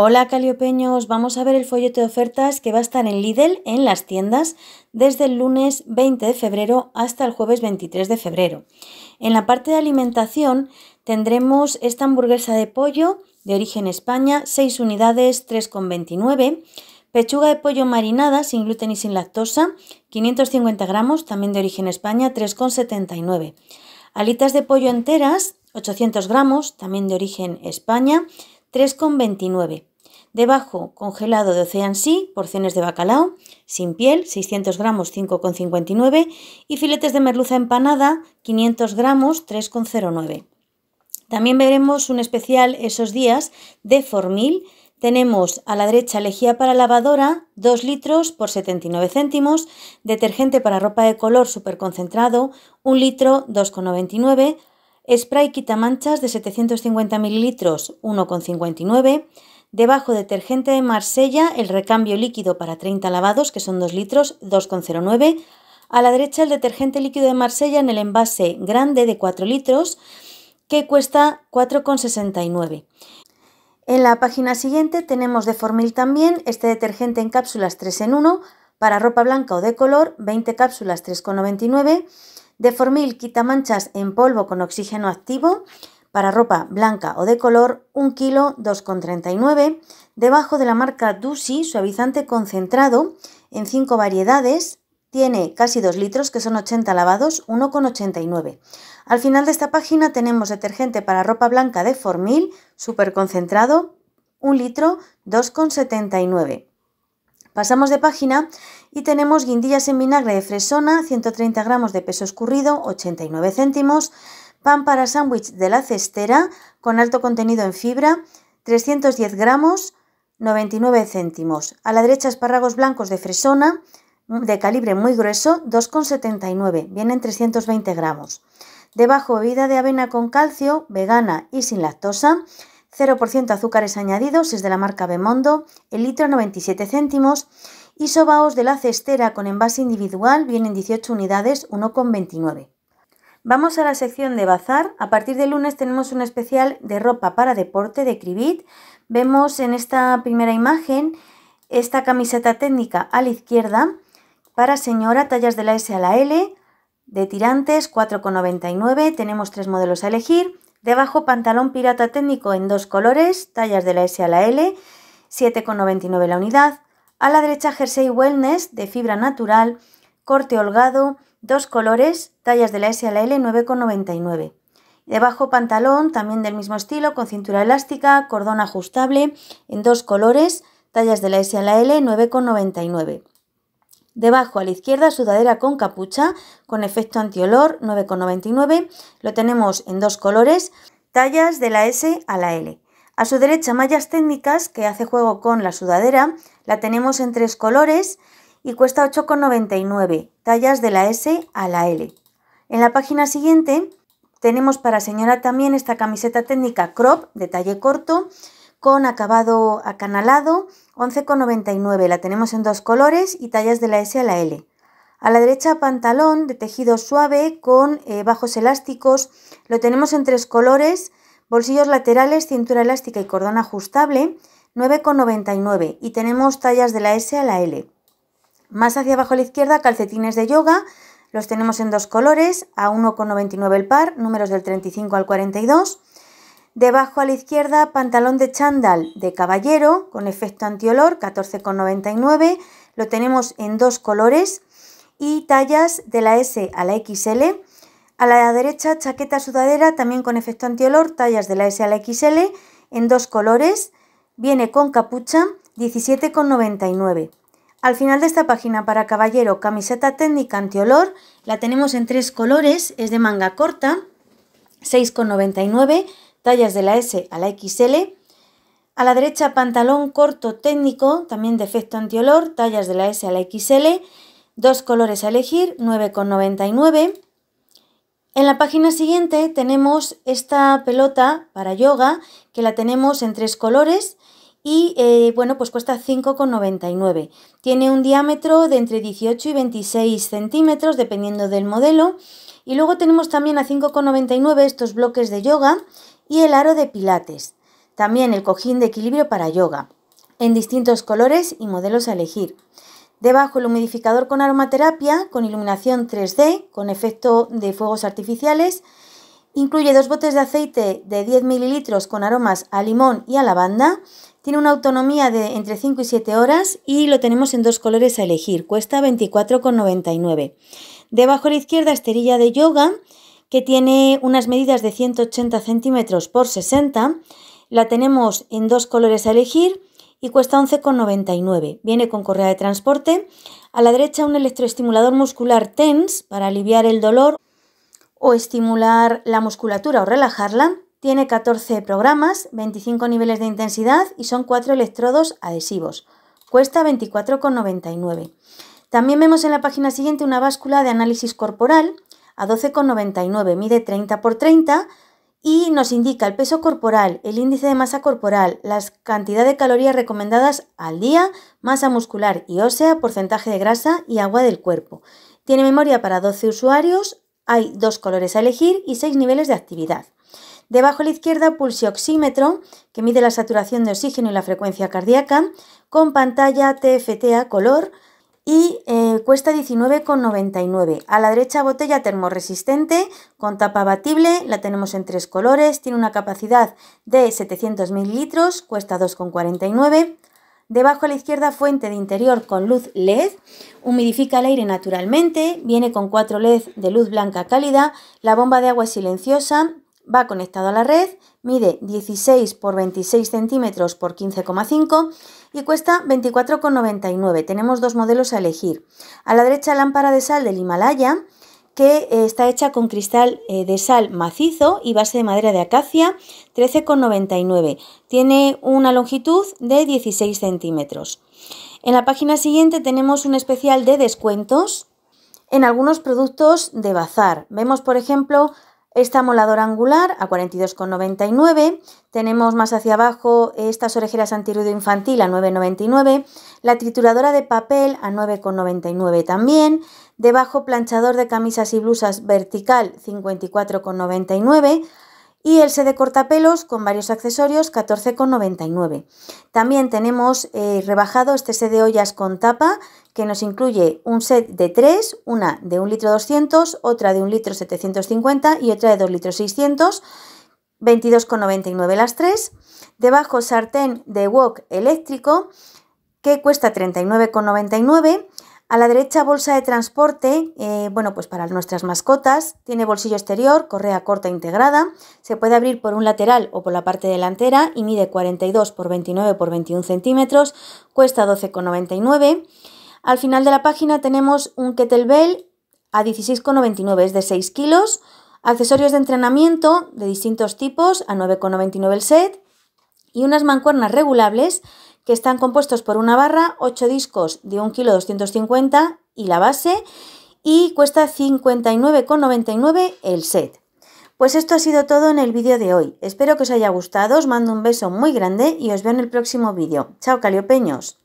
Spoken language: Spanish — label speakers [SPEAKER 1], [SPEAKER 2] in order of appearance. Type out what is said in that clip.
[SPEAKER 1] Hola caliopeños, vamos a ver el folleto de ofertas que va a estar en Lidl en las tiendas desde el lunes 20 de febrero hasta el jueves 23 de febrero. En la parte de alimentación tendremos esta hamburguesa de pollo de origen España, 6 unidades, 3,29. Pechuga de pollo marinada sin gluten y sin lactosa, 550 gramos, también de origen España, 3,79. Alitas de pollo enteras, 800 gramos, también de origen España, 3,29. Debajo, congelado de Ocean Sea, porciones de bacalao, sin piel, 600 gramos, 5,59. Y filetes de merluza empanada, 500 gramos, 3,09. También veremos un especial esos días de Formil. Tenemos a la derecha lejía para lavadora, 2 litros por 79 céntimos, detergente para ropa de color concentrado, 1 litro, 2,99, Spray quitamanchas de 750 ml 1,59. Debajo detergente de Marsella, el recambio líquido para 30 lavados, que son 2 litros, 2,09. A la derecha el detergente líquido de Marsella en el envase grande de 4 litros, que cuesta 4,69. En la página siguiente tenemos de Formil también este detergente en cápsulas 3 en 1 para ropa blanca o de color, 20 cápsulas 3,99. Deformil, quita manchas en polvo con oxígeno activo para ropa blanca o de color 1 kilo 2,39 debajo de la marca Dusi suavizante concentrado en 5 variedades tiene casi 2 litros que son 80 lavados 1,89 al final de esta página tenemos detergente para ropa blanca de formil super concentrado 1 litro 2,79 Pasamos de página y tenemos guindillas en vinagre de fresona, 130 gramos de peso escurrido, 89 céntimos, pan para sándwich de la cestera con alto contenido en fibra, 310 gramos, 99 céntimos. A la derecha espárragos blancos de fresona de calibre muy grueso, 2,79, vienen 320 gramos. Debajo bebida de avena con calcio, vegana y sin lactosa, 0% azúcares añadidos, es de la marca Bemondo, el litro 97 céntimos y sobaos de la cestera con envase individual vienen 18 unidades, 1,29. Vamos a la sección de bazar. A partir de lunes tenemos un especial de ropa para deporte de Cribit. Vemos en esta primera imagen esta camiseta técnica a la izquierda para señora, tallas de la S a la L, de tirantes, 4,99. Tenemos tres modelos a elegir. Debajo pantalón pirata técnico en dos colores, tallas de la S a la L, 7,99 la unidad. A la derecha jersey wellness de fibra natural, corte holgado, dos colores, tallas de la S a la L, 9,99. Debajo pantalón también del mismo estilo, con cintura elástica, cordón ajustable, en dos colores, tallas de la S a la L, 9,99. Debajo a la izquierda, sudadera con capucha con efecto antiolor 9,99. Lo tenemos en dos colores, tallas de la S a la L. A su derecha, mallas técnicas que hace juego con la sudadera. La tenemos en tres colores y cuesta 8,99. Tallas de la S a la L. En la página siguiente tenemos para señalar también esta camiseta técnica crop de talle corto con acabado acanalado 11,99. La tenemos en dos colores y tallas de la S a la L. A la derecha pantalón de tejido suave con eh, bajos elásticos. Lo tenemos en tres colores, bolsillos laterales, cintura elástica y cordón ajustable. 9,99 y tenemos tallas de la S a la L. Más hacia abajo a la izquierda, calcetines de yoga, los tenemos en dos colores, a 1,99 el par, números del 35 al 42. Debajo a la izquierda, pantalón de chándal de caballero con efecto antiolor, 14,99. Lo tenemos en dos colores y tallas de la S a la XL. A la derecha, chaqueta sudadera también con efecto antiolor, tallas de la S a la XL en dos colores. Viene con capucha, 17,99. Al final de esta página para caballero, camiseta técnica antiolor, la tenemos en tres colores, es de manga corta, 6,99 tallas de la S a la XL. A la derecha pantalón corto técnico, también de efecto antiolor, tallas de la S a la XL, dos colores a elegir, 9,99. En la página siguiente tenemos esta pelota para yoga que la tenemos en tres colores y eh, bueno pues cuesta 5,99. Tiene un diámetro de entre 18 y 26 centímetros dependiendo del modelo y luego tenemos también a 5,99 estos bloques de yoga y el aro de pilates. También el cojín de equilibrio para yoga, en distintos colores y modelos a elegir. Debajo el humidificador con aromaterapia, con iluminación 3D, con efecto de fuegos artificiales. Incluye dos botes de aceite de 10 mililitros con aromas a limón y a lavanda. Tiene una autonomía de entre 5 y 7 horas y lo tenemos en dos colores a elegir. Cuesta 24,99. Debajo a la izquierda esterilla de yoga que tiene unas medidas de 180 centímetros por 60. La tenemos en dos colores a elegir y cuesta 11,99. Viene con correa de transporte. A la derecha un electroestimulador muscular TENS para aliviar el dolor o estimular la musculatura o relajarla. Tiene 14 programas, 25 niveles de intensidad y son 4 electrodos adhesivos. Cuesta 24,99. También vemos en la página siguiente una báscula de análisis corporal a 12,99 mide 30 por 30 y nos indica el peso corporal, el índice de masa corporal, la cantidad de calorías recomendadas al día, masa muscular y ósea, porcentaje de grasa y agua del cuerpo. Tiene memoria para 12 usuarios, hay dos colores a elegir y seis niveles de actividad. Debajo a la izquierda, pulsioxímetro, que mide la saturación de oxígeno y la frecuencia cardíaca, con pantalla TFTA color, y eh, cuesta 19,99. A la derecha botella termoresistente con tapa abatible, la tenemos en tres colores, tiene una capacidad de 700 mililitros, cuesta 2,49. Debajo a la izquierda fuente de interior con luz LED, humidifica el aire naturalmente, viene con cuatro LED de luz blanca cálida, la bomba de agua es silenciosa, va conectado a la red, mide 16 por 26 centímetros por 15,5 y cuesta 24,99. Tenemos dos modelos a elegir. A la derecha lámpara de sal del Himalaya, que eh, está hecha con cristal eh, de sal macizo y base de madera de acacia, 13,99. Tiene una longitud de 16 centímetros. En la página siguiente tenemos un especial de descuentos en algunos productos de bazar. Vemos, por ejemplo, esta moladora angular a 42,99. Tenemos más hacia abajo estas orejeras antiruido infantil a 9,99. La trituradora de papel a 9,99 también. Debajo planchador de camisas y blusas vertical 54,99 y el set de cortapelos con varios accesorios 14,99. También tenemos eh, rebajado este set de ollas con tapa que nos incluye un set de tres una de 1 litro 200, otra de 1 litro 750 y otra de 2 litros 600, 22,99 las tres. Debajo sartén de wok eléctrico que cuesta 39,99 a la derecha, bolsa de transporte, eh, bueno, pues para nuestras mascotas. Tiene bolsillo exterior, correa corta integrada. Se puede abrir por un lateral o por la parte delantera y mide 42 por 29 por 21 centímetros. Cuesta 12,99. Al final de la página tenemos un kettlebell a 16,99, es de 6 kilos. Accesorios de entrenamiento de distintos tipos a 9,99 el set. Y unas mancuernas regulables que están compuestos por una barra, 8 discos de 1 kg y la base y cuesta 59,99 el set. Pues esto ha sido todo en el vídeo de hoy. Espero que os haya gustado, os mando un beso muy grande y os veo en el próximo vídeo. Chao caliopeños.